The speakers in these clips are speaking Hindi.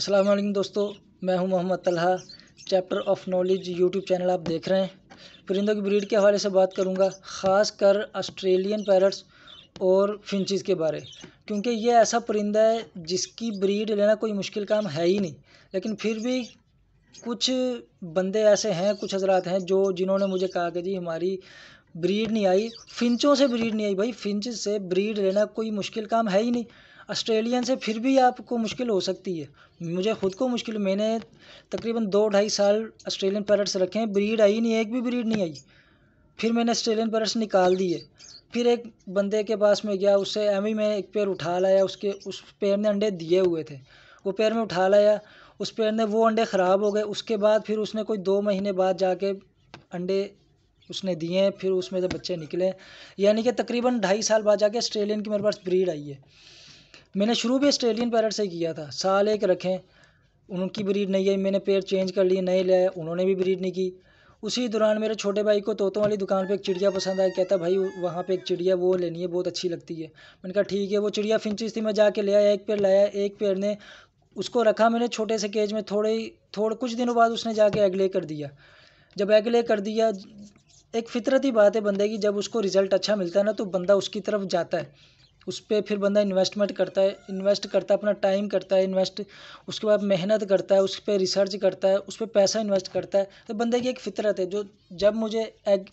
अस्सलाम वालेकुम दोस्तों मैं हूं Mohammad Talha chapter of knowledge YouTube channel आप देख रहे हैं परिंदों की ब्रीड के हवाले से बात करूंगा ख़ास कर ऑस्ट्रेलियन पैरट्स और फिंचिस के बारे क्योंकि ये ऐसा परिंदा है जिसकी ब्रीड लेना कोई मुश्किल काम है ही नहीं लेकिन फिर भी कुछ बंदे ऐसे हैं कुछ हजरात हैं जो जिन्होंने मुझे कहा कि जी हमारी ब्रीड नहीं आई फिंचों से ब्रीड नहीं आई भाई फिंच से ब्रीड लेना कोई मुश्किल काम है ही नहीं ऑस्ट्रेलियन से फिर भी आपको मुश्किल हो सकती है मुझे ख़ुद को मुश्किल मैंने तकरीबन दो ढाई साल ऑस्ट्रेलियन पैरट्स रखे हैं ब्रीड आई नहीं एक भी ब्रीड नहीं आई फिर मैंने ऑस्ट्रेलियन पैरट्स निकाल दिए फिर एक बंदे के पास में गया उससे एम ही एक पैर उठा लाया उसके उस पैर ने अंडे दिए हुए थे वो पैर में उठा लाया उस पैर ने वो अंडे ख़राब हो गए उसके बाद फिर उसने कोई दो महीने बाद जाके अंडे उसने दिए फिर उसमें से बच्चे निकले यानी कि तकरीबन ढाई साल बाद जाके ऑस्ट्रेलियन की मेरे पास ब्रीड आई है मैंने शुरू भी ऑस्ट्रेलियन पैरट से किया था साल एक रखें उनकी ब्रीड नहीं आई मैंने पेड़ चेंज कर लिए नए ले आए उन्होंने भी ब्रीड नहीं की उसी दौरान मेरे छोटे भाई को तोतों वाली दुकान पे एक चिड़िया पसंद आया कहता भाई वहाँ पे एक चिड़िया वो लेनी है बहुत अच्छी लगती है मैंने कहा ठीक है वो चिड़िया फिंचिस थी मैं जाके ले आया एक पेड़ लाया एक पेड़ ने उसको रखा मैंने छोटे से केज में थोड़े थोड़े कुछ दिनों बाद उसने जाके एग ले कर दिया जब एग ले कर दिया एक फितरती बात है बंदे की जब उसको रिज़ल्ट अच्छा मिलता है ना तो बंदा उसकी तरफ जाता है उस पर फिर बंदा इन्वेस्टमेंट करता है इन्वेस्ट करता है अपना टाइम करता है इन्वेस्ट उसके बाद मेहनत करता है उस पर रिसर्च करता है उस पर पैसा इन्वेस्ट करता है तो बंदे की एक फितरत है जो जब मुझे एग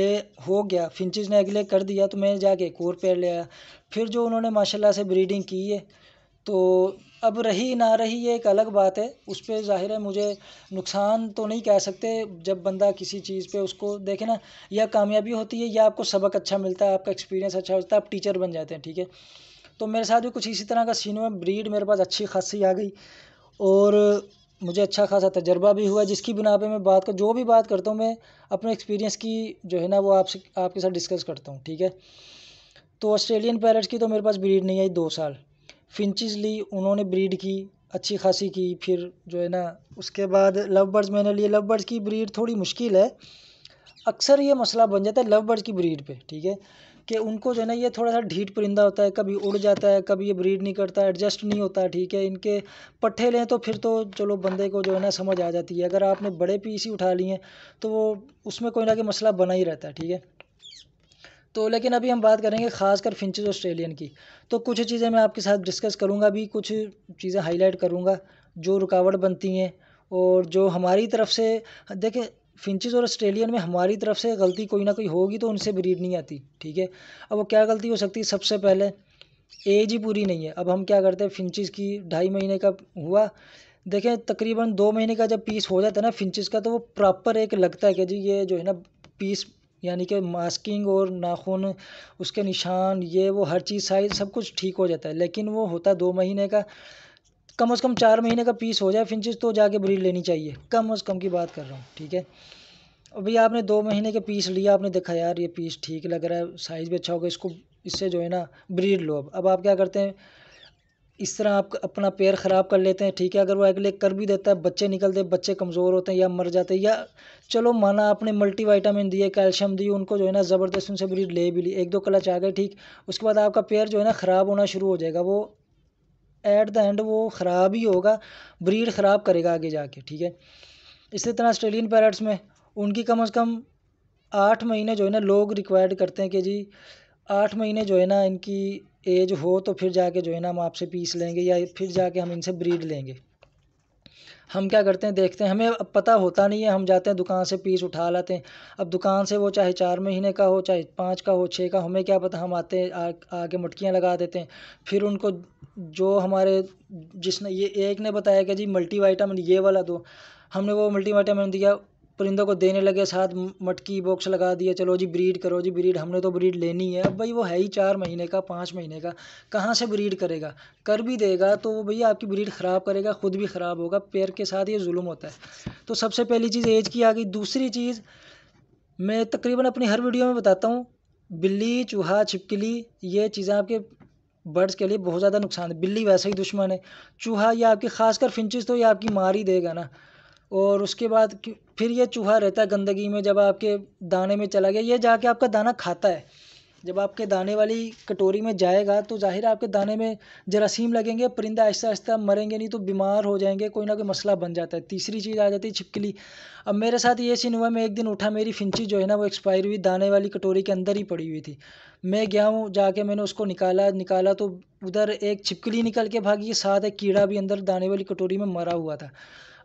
ले हो गया फिंचिस ने एग ले कर दिया तो मैं जाके एक और पेड़ ले आया फिर जो उन्होंने माशाल्लाह से ब्रीडिंग की है तो अब रही ना रही ये एक अलग बात है उस पर ज़ाहिर है मुझे नुकसान तो नहीं कह सकते जब बंदा किसी चीज़ पे उसको देखे ना या कामयाबी होती है या आपको सबक अच्छा मिलता है आपका एक्सपीरियंस अच्छा होता है आप टीचर बन जाते हैं ठीक है तो मेरे साथ भी कुछ इसी तरह का सीन हुआ ब्रीड मेरे पास अच्छी खासी आ गई और मुझे अच्छा खासा तजर्बा भी हुआ जिसकी बिना पर मैं बात कर जो भी बात करता हूँ मैं अपने एक्सपीरियंस की जो है ना वो आपसे आपके साथ डिस्कस करता हूँ ठीक है तो ऑस्ट्रेलियन पैरट्स की तो मेरे पास ब्रीड नहीं आई दो साल फिंचज़ ली उन्होंने ब्रीड की अच्छी खासी की फिर जो है ना उसके बाद लव बर्ड्स मैंने लिए लव बर्ड्स की ब्रीड थोड़ी मुश्किल है अक्सर ये मसला बन जाता है लव बर्ड्स की ब्रीड पे ठीक है कि उनको जो है ना ये थोड़ा सा ढीठ परिंदा होता है कभी उड़ जाता है कभी ये ब्रीड नहीं करता एडजस्ट नहीं होता ठीक है इनके पट्ठे लें तो फिर तो चलो बंदे को जो है ना समझ आ जाती है अगर आपने बड़े पीसी उठा लिए तो वो उसमें कोई ना कोई मसला बना ही रहता है ठीक है तो लेकिन अभी हम बात करेंगे खासकर फिंचेस ऑस्ट्रेलियन की तो कुछ चीज़ें मैं आपके साथ डिस्कस करूँगा अभी कुछ चीज़ें हाईलाइट करूँगा जो रुकावट बनती हैं और जो हमारी तरफ से देखें फिंचेस और ऑस्ट्रेलियन में हमारी तरफ से गलती कोई ना कोई होगी तो उनसे ब्रीड नहीं आती ठीक है अब वो क्या गलती हो सकती है सबसे पहले एज ही पूरी नहीं है अब हम क्या करते हैं फिंचज़ की ढाई महीने का हुआ देखें तकरीबन दो महीने का जब पीस हो जाता है ना फिंचज़ का तो वो प्रॉपर एक लगता है कि जी ये जो है ना पीस यानी कि मास्किंग और नाख़ून उसके निशान ये वो हर चीज़ साइज़ सब कुछ ठीक हो जाता है लेकिन वो होता है दो महीने का कम से कम चार महीने का पीस हो जाए फिंचिस तो जाके ब्रीड लेनी चाहिए कम से कम की बात कर रहा हूँ ठीक है और भैया आपने दो महीने के पीस लिया आपने देखा यार ये पीस ठीक लग रहा है साइज़ भी अच्छा होगा इसको इससे जो है ना ब्रीड लो अब अब आप क्या करते हैं इस तरह आप अपना पैर ख़राब कर लेते हैं ठीक है अगर वो एग लेग कर भी देता है बच्चे निकलते हैं बच्चे कमज़ोर होते हैं या मर जाते हैं या चलो माना आपने मल्टी वाइटामिन दिए कैल्शियम दिए उनको जो है ना ज़बरदस्त उनसे ब्रीड ले भी ली एक दो क्लच आ गए ठीक उसके बाद आपका पैर जो है ना ख़राब होना शुरू हो जाएगा वो एट द एंड वो ख़राब ही होगा ब्रीड ख़राब करेगा आगे जाके ठीक है इसी तरह ऑस्ट्रेलियन पैरट्स में उनकी कम अज़ कम आठ महीने जो है ना लोग रिक्वायर्ड करते हैं कि जी आठ महीने जो है ना इनकी एज हो तो फिर जाके जो है ना हम आपसे पीस लेंगे या फिर जाके हम इनसे ब्रीड लेंगे हम क्या करते हैं देखते हैं हमें अब पता होता नहीं है हम जाते हैं दुकान से पीस उठा लाते हैं अब दुकान से वो चाहे चार महीने का हो चाहे पाँच का हो छः का हमें क्या पता हम आते हैं आके मटकियाँ लगा देते हैं फिर उनको जो हमारे जिसने ये एक ने बताया कि जी मल्टी ये वाला दो हमने वो मल्टी दिया परिंदों को देने लगे साथ मटकी बॉक्स लगा दिया चलो जी ब्रीड करो जी ब्रीड हमने तो ब्रीड लेनी है अब भाई वो है ही चार महीने का पाँच महीने का कहाँ से ब्रीड करेगा कर भी देगा तो वो भैया आपकी ब्रीड ख़राब करेगा ख़ुद भी ख़राब होगा पैर के साथ ये जुल्म होता है तो सबसे पहली चीज़ एज की आ गई दूसरी चीज़ मैं तकरीबन अपनी हर वीडियो में बताता हूँ बिल्ली चूहा छिपकली ये चीज़ें आपके बर्ड्स के लिए बहुत ज़्यादा नुकसान है बिल्ली वैसे ही दुश्मन है चूहा या आपकी खासकर फिंचज़ तो ये आपकी मार ही देगा ना और उसके बाद फिर ये चूहा रहता है गंदगी में जब आपके दाने में चला गया ये जाके आपका दाना खाता है जब आपके दाने वाली कटोरी में जाएगा तो ज़ाहिर है आपके दाने में जरासीम लगेंगे परिंदा आहिस्ता आहिस्ता मरेंगे नहीं तो बीमार हो जाएंगे कोई ना कोई मसला बन जाता है तीसरी चीज़ आ जाती है छिपकली अब मेरे साथ ये सीन हुआ मैं एक दिन उठा मेरी फिंची जो है ना वो एक्सपायर हुई दाने वाली कटोरी के अंदर ही पड़ी हुई थी मैं गया हूँ जाके मैंने उसको निकाला निकाला तो उधर एक छिपकली निकल के भागी साथ एक कीड़ा भी अंदर दाने वाली कटोरी में मरा हुआ था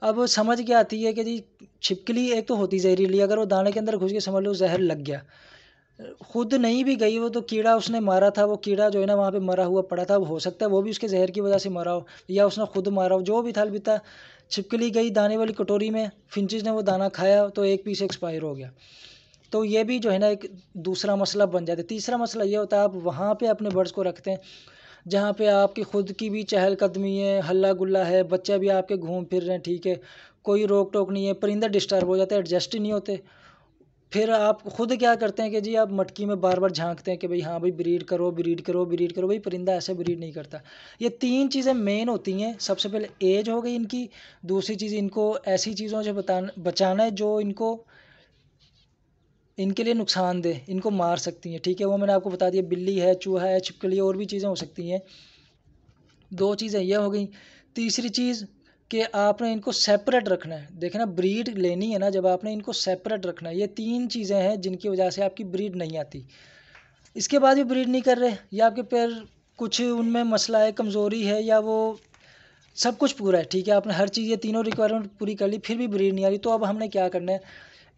अब वो समझ के आती है कि जी छिपकली एक तो होती जहरीली अगर वो दाने के अंदर घुस के समझ लो जहर लग गया खुद नहीं भी गई वो तो कीड़ा उसने मारा था वो कीड़ा जो है ना वहाँ पे मरा हुआ पड़ा था हो सकता है वो भी उसके जहर की वजह से मरा हो या उसने खुद मारा हो जो भी थाल बिता छिपकली गई दाने वाली कटोरी में फिंचिस ने वो दाना खाया तो एक पीस एक्सपायर हो गया तो ये भी जो है ना एक दूसरा मसला बन जाता है तीसरा मसला ये होता है आप वहाँ पर अपने बर्ड्स को रखते हैं जहाँ पे आपकी खुद की भी चहलकदमी है हल्ला गुल्ला है बच्चे भी आपके घूम फिर रहे हैं ठीक है कोई रोक टोक नहीं है परिंदा डिस्टर्ब हो जाता है एडजस्ट ही नहीं होते फिर आप खुद क्या करते हैं कि जी आप मटकी में बार बार झांकते हैं कि भाई हाँ भाई ब्रीड करो ब्रीड करो ब्रीड करो भाई परिंदा ऐसे ब्रीड नहीं करता ये तीन चीज़ें मेन होती हैं सबसे पहले एज हो गई इनकी दूसरी चीज़ इनको ऐसी चीज़ों से बताना बचाना है जो इनको इनके लिए नुकसान दे इनको मार सकती हैं ठीक है वो मैंने आपको बता दिया बिल्ली है चूहा है छिपकली और भी चीज़ें हो सकती हैं दो चीज़ें यह हो गई तीसरी चीज़ कि आपने इनको सेपरेट रखना है देखना ब्रीड लेनी है ना जब आपने इनको सेपरेट रखना है ये तीन चीज़ें हैं जिनकी वजह से आपकी ब्रीड नहीं आती इसके बाद भी ब्रीड नहीं कर रहे या आपके पैर कुछ उनमें मसला है कमज़ोरी है या वो सब कुछ पूरा है ठीक है आपने हर चीज़ ये तीनों रिक्वायरमेंट पूरी कर ली फिर भी ब्रीड नहीं आ रही तो अब हमने क्या करना है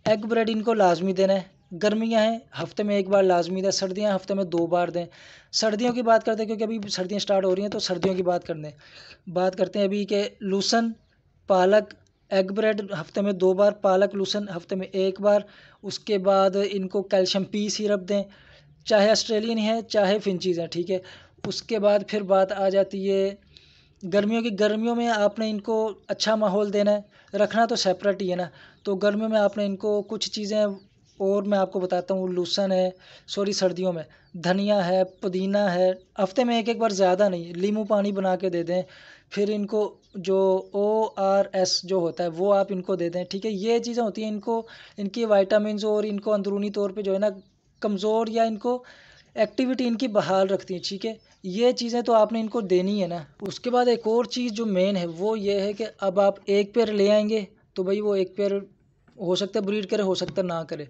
एग ब्रेड इनको लाजमी देना है गर्मियाँ हैं हफ्ते में एक बार लाजमी दें सर्दियाँ हफ्ते में दो बार दें सर्दियों की बात करते हैं क्योंकि अभी सर्दियाँ स्टार्ट हो रही हैं तो सर्दियों की बात कर दें बात करते हैं अभी के लूसन पालक एग ब्रेड हफ्ते में दो बार पालक लूसन हफ्ते में एक बार उसके बाद इनको कैल्शियम पी सिरप दें चाहे ऑस्ट्रेलियन है चाहे फिंचीज़ हैं ठीक है उसके बाद फिर बात आ जाती है गर्मियों की गर्मियों में आपने इनको अच्छा माहौल देना है रखना तो सेपरेट ही है ना तो गर्मियों में आपने इनको कुछ चीज़ें और मैं आपको बताता हूँ लूसन है सॉरी सर्दियों में धनिया है पुदीना है हफ्ते में एक एक बार ज़्यादा नहीं लीमू पानी बना के दे दें फिर इनको जो ओ आर एस जो होता है वो आप इनको दे दें ठीक है ये चीज़ें होती हैं इनको इनकी वाइटामिन और इनको अंदरूनी तौर पर जो है ना कमज़ोर या इनको एक्टिविटी इनकी बहाल रखती हैं ठीक है ये चीज़ें तो आपने इनको देनी है ना उसके बाद एक और चीज़ जो मेन है वो ये है कि अब आप एक पेयर ले आएंगे तो भाई वो एक पेयर हो सकता है ब्रीड करे हो सकता है ना करे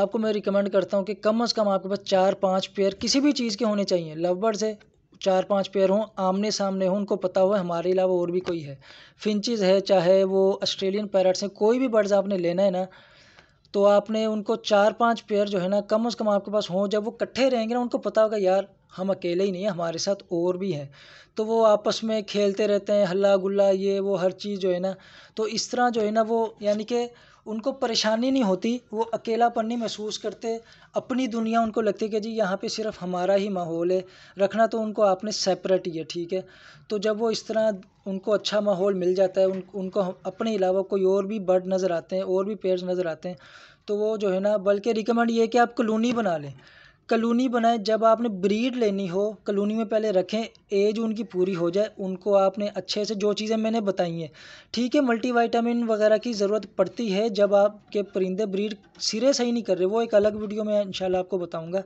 आपको मैं रिकमेंड करता हूँ कि कम से कम आपके पास चार पाँच पेयर किसी भी चीज़ के होने चाहिए लव बर्ड्स है चार पांच पेयर हों आमने सामने हों उनको पता हुआ हमारे अलावा और भी कोई है फिंचज़ है चाहे वो ऑस्ट्रेलियन पैरट्स हैं कोई भी बर्ड्स आपने लेना है ना तो आपने उनको चार पांच पेयर जो है ना कम से कम आपके पास हों जब वो इकट्ठे रहेंगे ना उनको पता होगा यार हम अकेले ही नहीं हैं हमारे साथ और भी हैं तो वो आपस में खेलते रहते हैं हल्ला गुल्ला ये वो हर चीज़ जो है ना तो इस तरह जो है ना वो यानी कि उनको परेशानी नहीं होती वो अकेलापन नहीं महसूस करते अपनी दुनिया उनको लगती है कि जी यहाँ पे सिर्फ हमारा ही माहौल है रखना तो उनको आपने सेपरेट ही है ठीक है तो जब वो इस तरह उनको अच्छा माहौल मिल जाता है उन उनको अपने अलावा कोई और भी बर्ड नज़र आते हैं और भी पेड़ नज़र आते हैं तो वो जो है ना बल्कि रिकमेंड ये कि आप कलोनी बना लें कलोनी बनाएं जब आपने ब्रीड लेनी हो कलोनी में पहले रखें एज उनकी पूरी हो जाए उनको आपने अच्छे से जो चीज़ें मैंने बताई हैं ठीक है मल्टीविटामिन वगैरह की ज़रूरत पड़ती है जब आपके परिंदे ब्रीड सिरे सही नहीं कर रहे वो एक अलग वीडियो में इंशाल्लाह आपको बताऊंगा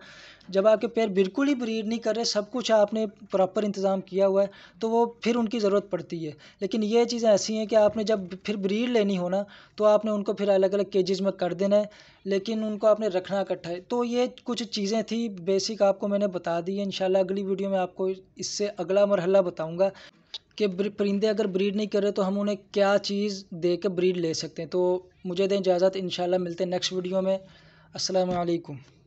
जब आपके पैर बिल्कुल ही ब्रीड नहीं कर रहे सब कुछ आपने प्रॉपर इंतज़ाम किया हुआ है तो वो फिर उनकी ज़रूरत पड़ती है लेकिन ये चीज़ें ऐसी हैं कि आपने जब फिर ब्रीड लेनी हो ना तो आपने उनको फिर अलग अलग केजेज़ में कर देना है लेकिन उनको आपने रखना इकट्ठा है तो ये कुछ चीज़ें थी बेसिक आपको मैंने बता दी है इन अगली वीडियो में आपको इससे अगला मरहला बताऊँगा कि परिंदे अगर ब्रीड नहीं कर रहे तो हम उन्हें क्या चीज़ दे कर ब्रीड ले सकते हैं तो मुझे दें इजाज़त इन मिलते हैं नेक्स्ट वीडियो में असलकम